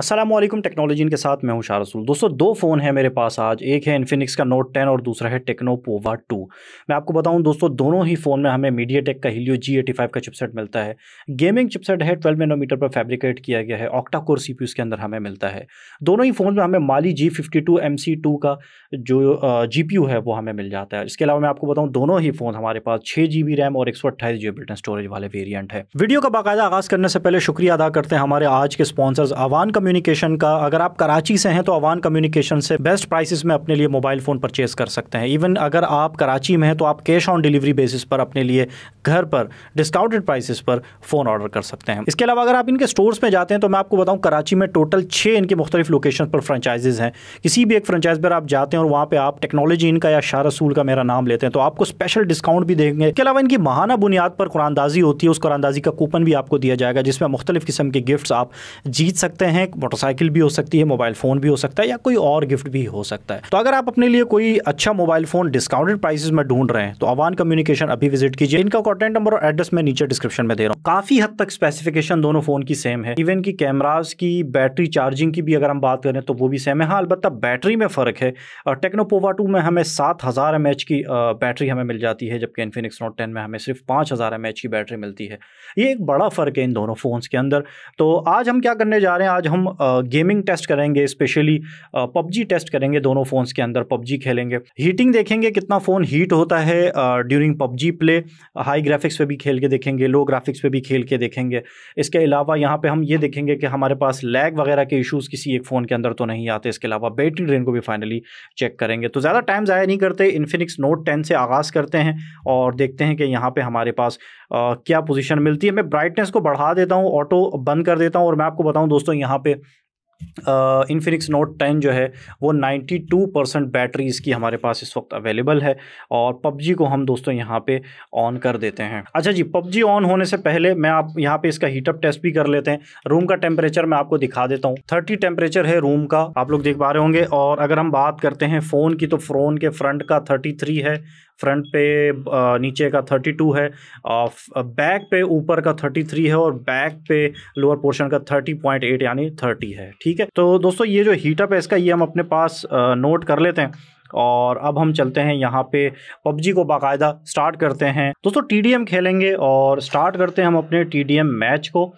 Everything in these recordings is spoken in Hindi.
असलम टेक्नोलॉजी के साथ मैं हूं शाह रसूल दोस्तों दो फ़ोन है मेरे पास आज एक है इन्फिनिक्स का नोट 10 और दूसरा है टेक्नो पोवा 2 मैं आपको बताऊं दोस्तों दोनों ही फ़ोन में हमें मीडिया टेक का हीलियो जी एटी फाइव का चिपसेट मिलता है गेमिंग चिपसेट है ट्वेल्व नैनोमीटर पर फैब्रिकेट किया गया है ऑक्टा कोर सी इसके अंदर हमें मिलता है दोनों ही फ़ोन में हमें Mali G fifty two M C two का जो जी पी यू है वो हमें मिल जाता है इसके अलावा मैं आपको बताऊँ दोनों ही फ़ोन हमारे पास छः जी बी रैम और एक सौ अट्ठाईस जी बी स्टोरेज वाले वेरियंट है वीडियो का बाकायदा आगाज़ करने से पहले शुक्रिया अदा करते हैं हमारे आज के स्पॉन्सर्स आवान का कम्युनिकेशन का अगर आप कराची से हैं तो अवान कम्युनिकेशन से बेस्ट प्राइसेस में अपने लिए मोबाइल फ़ोन परचेज़ कर सकते हैं इवन अगर आप कराची में हैं तो आप कैश ऑन डिलीवरी बेसिस पर अपने लिए घर पर डिस्काउंटेड प्राइसेस पर फ़ोन ऑर्डर कर सकते हैं इसके अलावा अगर आप इनके स्टोर्स में जाते हैं तो मैं आपको बताऊँ कराची में टोटल छः इनके मुख्तलिफ लोकेशन पर फ्रेंचाइजेज़ हैं किसी भी एक फ्रेंचाइज पर आप जाते हैं और वहाँ पर आप टेक्नोलॉजी इनका या शाह रसूल का मेरा नाम लेते हैं तो आपको स्पेशल डिस्काउंट भी देंगे इसके अलावा इनकी महाना बुनियाद पर कुरानदाजी होती है उस कुरानदाजी का कूपन भी आपको दिया जाएगा जिसमें मुख्तलिफ किस्म के गिफ्ट्स आप जीत सकते हैं मोटरसाइकिल भी हो सकती है मोबाइल फ़ोन भी हो सकता है या कोई और गिफ्ट भी हो सकता है तो अगर आप अपने लिए कोई अच्छा मोबाइल फ़ोन डिस्काउंटेड प्राइसेस में ढूंढ रहे हैं तो अवान कम्युनिकेशन अभी विजिट कीजिए इनका कॉन्टेंट नंबर और एड्रेस मैं नीचे डिस्क्रिप्शन में दे रहा हूँ काफ़ी हद तक स्पेसिफिकेशन दोनों फ़ोन की सेम है इवन की कैमराज की बैटरी चार्जिंग की भी अगर हम बात करें तो वो भी सेम है हाँ अलबत्त बैटरी में फ़र्क है टेक्नोपोवा टू में हमें सात हज़ार एम की बैटरी हमें मिल जाती है जबकि इन्फिनिक्स नोट टेन में हमें सिर्फ पाँच हज़ार एम की बैटरी मिलती है ये एक बड़ा फ़र्क है इन दोनों फ़ोन्स के अंदर तो आज हम क्या करने जा रहे हैं आज हम गेमिंग टेस्ट करेंगे स्पेशली पबजी टेस्ट करेंगे दोनों फ़ोन्स के अंदर पबजी खेलेंगे हीटिंग देखेंगे कितना फ़ोन हीट होता है during PUBG play high graphics पे भी खेल के देखेंगे लो ग्राफिक्स पे भी खेल के देखेंगे इसके अलावा यहाँ पे हम ये देखेंगे कि हमारे पास लैग वगैरह के इशूज़ किसी एक फ़ोन के अंदर तो नहीं आते इसके अलावा बैटरी ड्रेन को भी फाइनली चेक करेंगे तो ज़्यादा टाइम ज़ाया नहीं करते इन्फिनिक्स नोट टेन से आगाज़ करते हैं और देखते हैं कि यहाँ पर हमारे पास क्या पोजिशन मिलती है मैं ब्राइटनेस को बढ़ा देता हूँ ऑटो बंद कर देता हूँ और मैं आपको बताऊँ दोस्तों यहाँ पे इन्फिनिक्स नोट टेन जो है वो 92 परसेंट बैटरी इसकी हमारे पास इस वक्त अवेलेबल है और पबजी को हम दोस्तों यहाँ पे ऑन कर देते हैं अच्छा जी पबजी ऑन होने से पहले मैं आप यहाँ पे इसका हीटअप टेस्ट भी कर लेते हैं रूम का टेम्परेचर मैं आपको दिखा देता हूँ थर्टी टेम्परेचर है रूम का आप लोग देख पा रहे होंगे और अगर हम बात करते हैं फ़ोन की तो फ़ोन के फ्रंट का थर्टी है फ्रंट पे नीचे का 32 है बैक पे ऊपर का 33 है और बैक पे लोअर पोर्शन का 30.8 यानी 30 है ठीक है तो दोस्तों ये जो हीटअप है इसका ये हम अपने पास नोट कर लेते हैं और अब हम चलते हैं यहाँ पे पबजी को बाकायदा स्टार्ट करते हैं दोस्तों एम खेलेंगे और स्टार्ट करते हैं हम अपने एम मैच को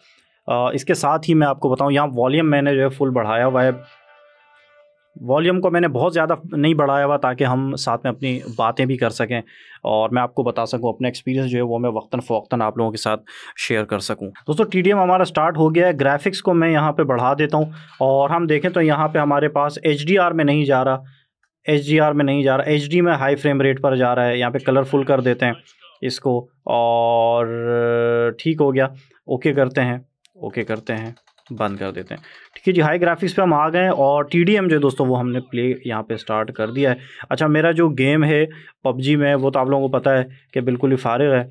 इसके साथ ही मैं आपको बताऊँ यहाँ वॉल्यूम मैंने जो है फुल बढ़ाया हुआ है वॉल्यूम को मैंने बहुत ज़्यादा नहीं बढ़ाया हुआ ताकि हम साथ में अपनी बातें भी कर सकें और मैं आपको बता सकूं अपना एक्सपीरियंस जो है वो मैं वक्ता फ़ोक्ता आप लोगों के साथ शेयर कर सकूं दोस्तों टी हमारा स्टार्ट हो गया है ग्राफिक्स को मैं यहाँ पर बढ़ा देता हूँ और हम देखें तो यहाँ पर हमारे पास एच में नहीं जा रहा एच में नहीं जा रहा एच में हाई फ्रेम रेट पर जा रहा है यहाँ पर कलरफुल कर देते हैं इसको और ठीक हो गया ओके करते हैं ओके करते हैं बंद कर देते हैं ठीक है जी हाई ग्राफिक्स पे हम आ गए और टी जो दोस्तों वो हमने प्ले यहाँ पे स्टार्ट कर दिया है अच्छा मेरा जो गेम है पबजी में वो तो आप लोगों को पता है कि बिल्कुल ही फारग है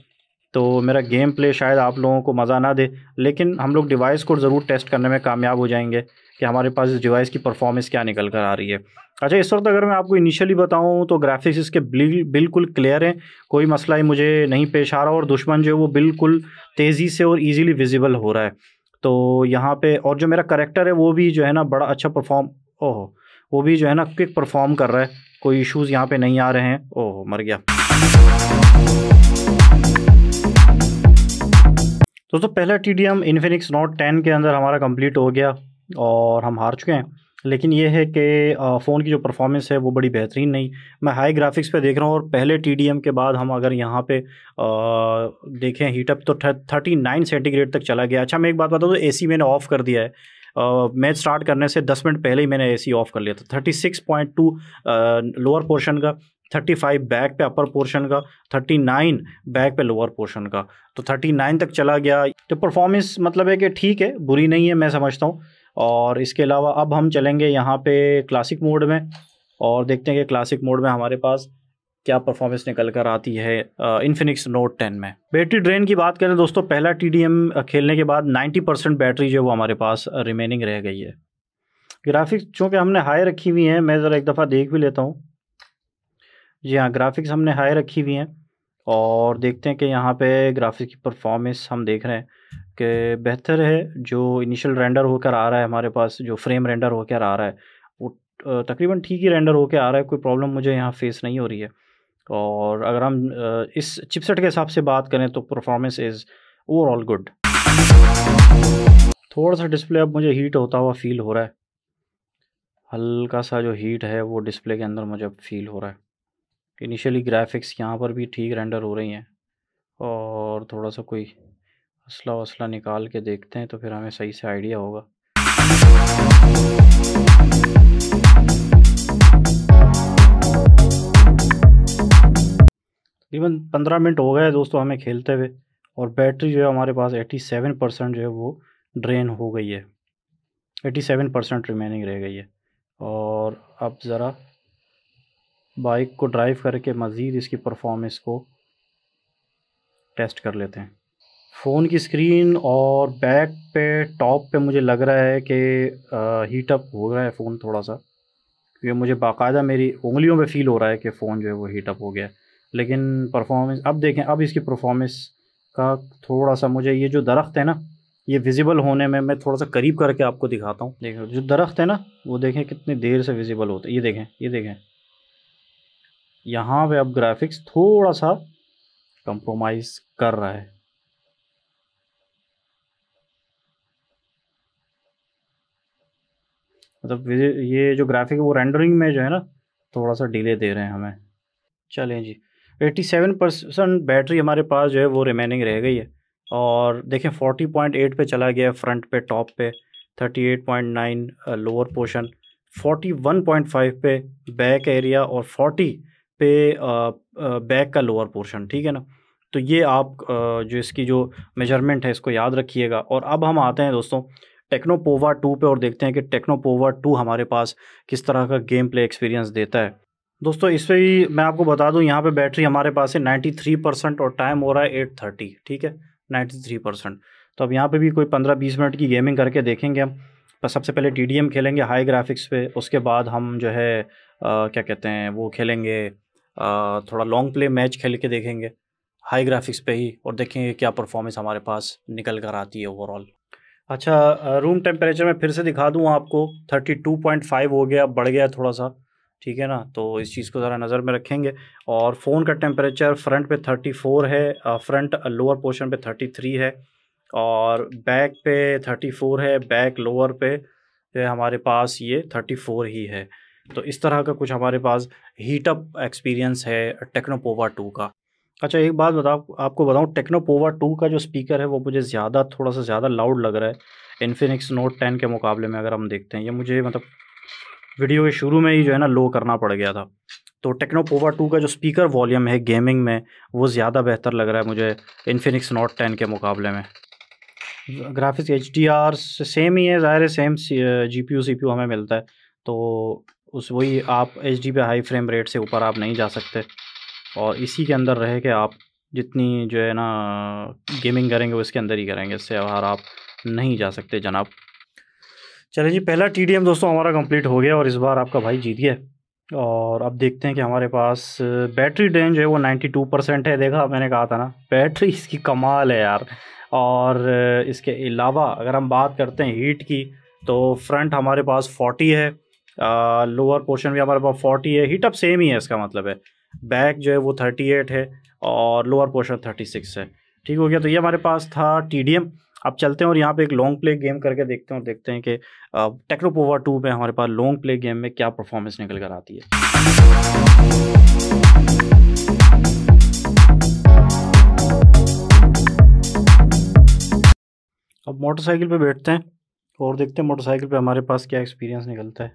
तो मेरा गेम प्ले शायद आप लोगों को मज़ा ना दे लेकिन हम लोग डिवाइस को ज़रूर टेस्ट करने में कामयाब हो जाएंगे कि हमारे पास इस डिवाइस की परफॉर्मेंस क्या निकल कर आ रही है अच्छा इस वक्त अगर मैं आपको इनिशियली बताऊं तो ग्राफिक्स इसके बिल्कुल क्लियर हैं कोई मसला ही मुझे नहीं पेश आ रहा और दुश्मन जो है वो बिल्कुल तेज़ी से और इजीली विजिबल हो रहा है तो यहाँ पे और जो मेरा करेक्टर है वो भी जो है ना बड़ा अच्छा परफॉर्म ओहो वो भी जो है ना क्विक परफॉर्म कर रहा है कोई इश्यूज़ यहाँ पे नहीं आ रहे हैं ओहो मर गया दोस्तों पहला T D M Infinix Note ten के अंदर हमारा कंप्लीट हो गया और हम हार चुके हैं लेकिन ये है कि फ़ोन की जो परफॉर्मेंस है वो बड़ी बेहतरीन नहीं मैं हाई ग्राफिक्स पे देख रहा हूँ और पहले टी के बाद हम अगर यहाँ पे देखें हीटअप तो थर्टी नाइन सेंटीग्रेड तक चला गया अच्छा मैं एक बात बताऊँ तो ए मैंने ऑफ़ कर दिया है मैच स्टार्ट करने से दस मिनट पहले ही मैंने सी ऑफ कर लिया था thirty six point two lower portion का थर्टी फाइव बैक पे अपर पोर्शन का थर्टी नाइन बैक पे लोअर पोर्शन का तो थर्टी नाइन तक चला गया तो परफॉर्मेंस मतलब है कि ठीक है बुरी नहीं है मैं समझता हूँ और इसके अलावा अब हम चलेंगे यहाँ पे क्लासिक मोड में और देखते हैं कि क्लासिक मोड में हमारे पास क्या परफॉर्मेंस निकल कर आती है इन्फिनिक्स नोट टेन में बैटरी ड्रेन की बात करें दोस्तों पहला टी खेलने के बाद नाइन्टी परसेंट बैटरी जो है वो हमारे पास रिमेनिंग रह गई है ग्राफिक्स चूँकि हमने हाई रखी हुई हैं मैं ज़रा एक दफ़ा देख भी लेता हूँ जी हाँ ग्राफिक्स हमने हाई रखी हुई हैं और देखते हैं कि यहाँ पे ग्राफिक्स की परफॉर्मेंस हम देख रहे हैं कि बेहतर है जो इनिशियल रेंडर होकर आ रहा है हमारे पास जो फ्रेम रेंडर होकर आ रहा है वो तकरीबन ठीक ही रेंडर होकर आ रहा है कोई प्रॉब्लम मुझे यहाँ फेस नहीं हो रही है और अगर हम इस चिपसेट के हिसाब से बात करें तो परफॉर्मेंस इज़ ओवरऑल गुड थोड़ा सा डिस्प्ले अब मुझे हीट होता हुआ फील हो रहा है हल्का सा जो हीट है वो डिस्प्ले के अंदर मुझे अब फील हो रहा है इनिशियली ग्राफिक्स यहाँ पर भी ठीक रेंडर हो रही हैं और थोड़ा सा कोई असला वसला निकाल के देखते हैं तो फिर हमें सही से आइडिया होगा तकरीबन पंद्रह मिनट हो गए दोस्तों हमें खेलते हुए और बैटरी जो है हमारे पास एट्टी सेवन परसेंट जो है वो ड्रेन हो गई है एट्टी सेवन परसेंट रिमेनिंग रह गई है और अब ज़रा बाइक को ड्राइव करके मज़ीद इसकी परफॉर्मेंस को टेस्ट कर लेते हैं फ़ोन की स्क्रीन और बैक पे टॉप पे मुझे लग रहा है कि हीट अप हो रहा है फ़ोन थोड़ा सा क्योंकि मुझे बाकायदा मेरी उंगलियों पे फील हो रहा है कि फ़ोन जो है वो हीट अप हो गया लेकिन परफॉर्मेंस अब देखें अब इसकी परफॉर्मेंस का थोड़ा सा मुझे ये जो दरख्त है ना ये विजिबल होने में मैं थोड़ा सा करीब करके आपको दिखाता हूँ देखें जो दरख्त है ना वो देखें कितनी देर से विजिबल होता है ये देखें ये देखें यहाँ पे अब ग्राफिक्स थोड़ा सा कंप्रोमाइज़ कर रहा है मतलब ये जो ग्राफिक है वो रेंडरिंग में जो है ना थोड़ा सा डिले दे रहे हैं हमें चलें जी एट्टी सेवन परसेंट बैटरी हमारे पास जो है वो रिमेनिंग रह गई है और देखें फोर्टी पॉइंट एट पे चला गया फ्रंट पे टॉप पे thirty eight point nine lower portion forty one point five पे बैक एरिया और फोर्टी पे बैक का लोअर पोर्शन ठीक है ना तो ये आप जो इसकी जो मेजरमेंट है इसको याद रखिएगा और अब हम आते हैं दोस्तों टेक्नोपोवा टू पे और देखते हैं कि टेक्नोपोवा टू हमारे पास किस तरह का गेम प्ले एक्सपीरियंस देता है दोस्तों इस पर भी मैं आपको बता दूं यहाँ पे बैटरी हमारे पास है थ्री परसेंट और टाइम हो रहा है एट थर्टी ठीक है नाइन्टी थ्री परसेंट तो अब यहाँ पे भी कोई पंद्रह बीस मिनट की गेमिंग करके देखेंगे हम पर सबसे पहले टी खेलेंगे हाई ग्राफिक्स पे उसके बाद हम जो है आ, क्या कहते हैं वो खेलेंगे आ, थोड़ा लॉन्ग प्ले मैच खेल के देखेंगे हाई ग्राफिक्स पे ही और देखेंगे क्या परफॉर्मेंस हमारे पास निकल कर आती है ओवरऑल अच्छा रूम टेम्परेचर में फिर से दिखा दूँ आपको थर्टी टू पॉइंट फाइव हो गया बढ़ गया थोड़ा सा ठीक है ना तो इस चीज़ को ज़रा नज़र में रखेंगे और फ़ोन का टेम्परेचर फ्रंट पे थर्टी फोर है फ्रंट लोअर पोर्शन पे थर्टी थ्री है और बैक पे थर्टी फोर है बैक लोअर पे हमारे पास ये थर्टी फोर ही है तो इस तरह का कुछ हमारे पास हीटअप एक्सपीरियंस है टेक्नोपोवा टू का अच्छा एक बात बताओ आपको बताऊँ टेक्नोपोवा टू का जो स्पीकर है वो मुझे ज़्यादा थोड़ा सा ज़्यादा लाउड लग रहा है इन्फिनिक्स नोट टेन के मुकाबले में अगर हम देखते हैं ये मुझे मतलब वीडियो के शुरू में ही जो है ना लो करना पड़ गया था तो टेक्नोपोवा टू का जो स्पीकर वॉल्यूम है गेमिंग में वो ज़्यादा बेहतर लग रहा है मुझे इन्फिनिक्स नोट टेन के मुकाबले में graphics H D R same ही है ज़ाहिर है same G P U C P U हमें मिलता है तो उस वही आप एच डी पे हाई फ्रेम रेट से ऊपर आप नहीं जा सकते और इसी के अंदर रह के आप जितनी जो है ना गेमिंग करेंगे वो इसके अंदर ही करेंगे इससे बाहर आप नहीं जा सकते जनाब चलिए जी पहला टी दोस्तों हमारा कंप्लीट हो गया और इस बार आपका भाई जीत गया और अब देखते हैं कि हमारे पास बैटरी ड्रेन जो है वो 92 परसेंट है देखा मैंने कहा था ना बैटरी इसकी कमाल है यार और इसके अलावा अगर हम बात करते हैं हीट की तो फ्रंट हमारे पास फोर्टी है लोअर पोर्शन भी हमारे पास फोर्टी है हीटअप सेम ही है इसका मतलब है बैक जो है वो थर्टी एट है और लोअर पोर्शन थर्टी सिक्स है ठीक हो गया तो ये हमारे पास था टी डी एम अब चलते हैं और यहाँ पे एक लॉन्ग प्ले गेम करके देखते हैं और देखते हैं कि टेक्नोपोवा टू में हमारे पास लॉन्ग प्ले गेम में क्या परफॉर्मेंस निकल कर आती है अब मोटरसाइकिल पे बैठते हैं और देखते हैं मोटरसाइकिल पे हमारे पास क्या एक्सपीरियंस निकलता है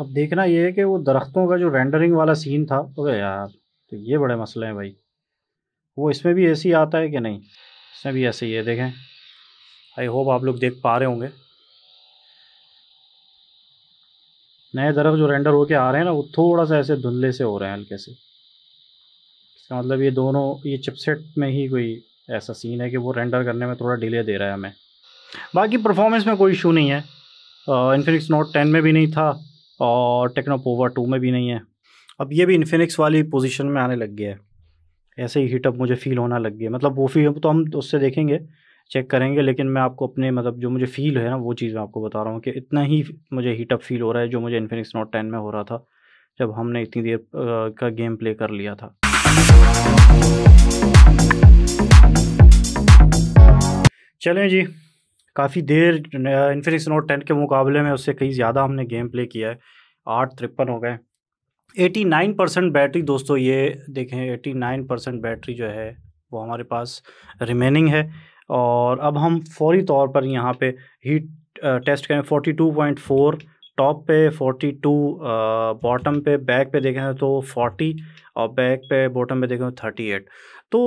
अब देखना ये है कि वो दरख्तों का जो रेंडरिंग वाला सीन था अरे यार तो ये बड़े मसले हैं भाई वो इसमें भी ऐसे ही आता है कि नहीं इसमें भी ऐसे ही है देखें आई होप आप लोग देख पा रहे होंगे नए दरख्त जो रेंडर होके आ रहे हैं ना वो थोड़ा सा ऐसे धुंधले से हो रहे हैं हल्के से इसका मतलब ये दोनों ये चिपसेट में ही कोई ऐसा सीन है कि वो रेंडर करने में थोड़ा डिले दे रहा है हमें बाकी परफॉर्मेंस में कोई इशू नहीं है इन्फिनिक्स नोट टेन में भी नहीं था और टेक्नोपोवा टू में भी नहीं है अब ये भी इन्फिनिक्स वाली पोजीशन में आने लग गया है ऐसे ही हीटअप मुझे फील होना लग गया मतलब वो फील तो हम उससे देखेंगे चेक करेंगे लेकिन मैं आपको अपने मतलब जो मुझे फ़ील है ना वो चीज़ मैं आपको बता रहा हूँ कि इतना ही मुझे हीटअप फील हो रहा है जो मुझे इन्फिनिक्स नोट टेन में हो रहा था जब हमने इतनी देर का गेम प्ले कर लिया था चलें जी काफ़ी देर इन्फिनिक्स नोट टेन के मुकाबले में उससे कहीं ज़्यादा हमने गेम प्ले किया है आठ तिरपन हो गए नाइन परसेंट बैटरी दोस्तों ये देखें नाइन परसेंट बैटरी जो है वो हमारे पास रिमेनिंग है और अब हम फौरी तौर पर यहाँ पे हीट टेस्ट करें फोर टॉप पे फोर्टी टू बॉटम पे बैक पे देखें तो फोर्टी और बैक पे बॉटम पे देखें तो एट तो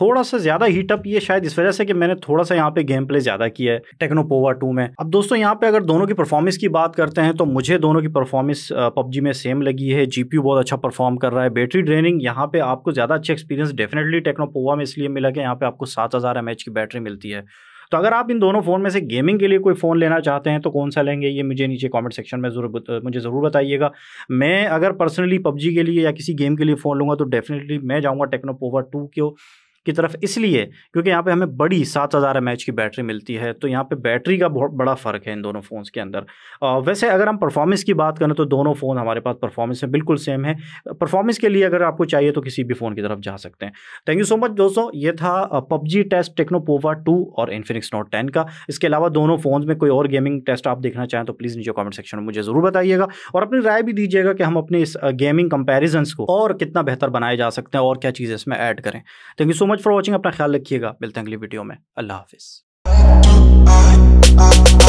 थोड़ा सा ज़्यादा हीट अप ये शायद इस वजह से कि मैंने थोड़ा सा यहाँ पे गेम प्ले ज़्यादा किया है टेक्नोपोवा टू में अब दोस्तों यहाँ पे अगर दोनों की परफॉर्मेंस की बात करते हैं तो मुझे दोनों की परफॉर्मेंस पबजी में सेम लगी है जी बहुत अच्छा परफॉर्म कर रहा है बैटरी ड्रेनिंग यहाँ पे आपको ज़्यादा अच्छा एक्सपीरियंस डेफिनेटली टेक्नोपोवा में इसलिए मिला कि यहाँ पे आपको सात हज़ार की बैटरी मिलती है तो अगर आप इन दोनों फ़ोन में से गेमिंग के लिए कोई फ़ोन लेना चाहते हैं तो कौन सा लेंगे ये मुझे नीचे कमेंट सेक्शन में ज़रूर मुझे ज़रूर बताइएगा मैं अगर पर्सनली पबजी के लिए या किसी गेम के लिए फ़ोन लूँगा तो डेफिनेटली मैं जाऊँगा पोवर टू को की तरफ इसलिए क्योंकि यहाँ पे हमें बड़ी सात हज़ार एम की बैटरी मिलती है तो यहाँ पे बैटरी का बहुत बड़ा फ़र्क है इन दोनों फ़ोन्स के अंदर आ, वैसे अगर हम परफॉर्मेंस की बात करें तो दोनों फ़ोन हमारे पास परफॉर्मेंस में बिल्कुल सेम है परफॉर्मेंस के लिए अगर आपको चाहिए तो किसी भी फ़ोन की तरफ जा सकते हैं थैंक यू सो मच दोस्तों ये था पबजी टेस्ट टेक्नोपोवा टू और इन्फिनिक्स नोट टेन का इसके अलावा दोनों फ़ोन में कोई और गेमिंग टेस्ट आप देखना चाहें तो प्लीज़ नीचे कॉमेंट सेक्शन में मुझे ज़रूर बताइएगा और अपनी राय भी दीजिएगा कि हम अपने इस गेमिंग कंपेरिजन्स को और कितना बेहतर बनाए जा सकते हैं और क्या चीज़ें इसमें ऐड करें thank you so much for watching अपना ख्याल रखिएगा मिलते हैं अगली वीडियो में अल्लाह हाफिज़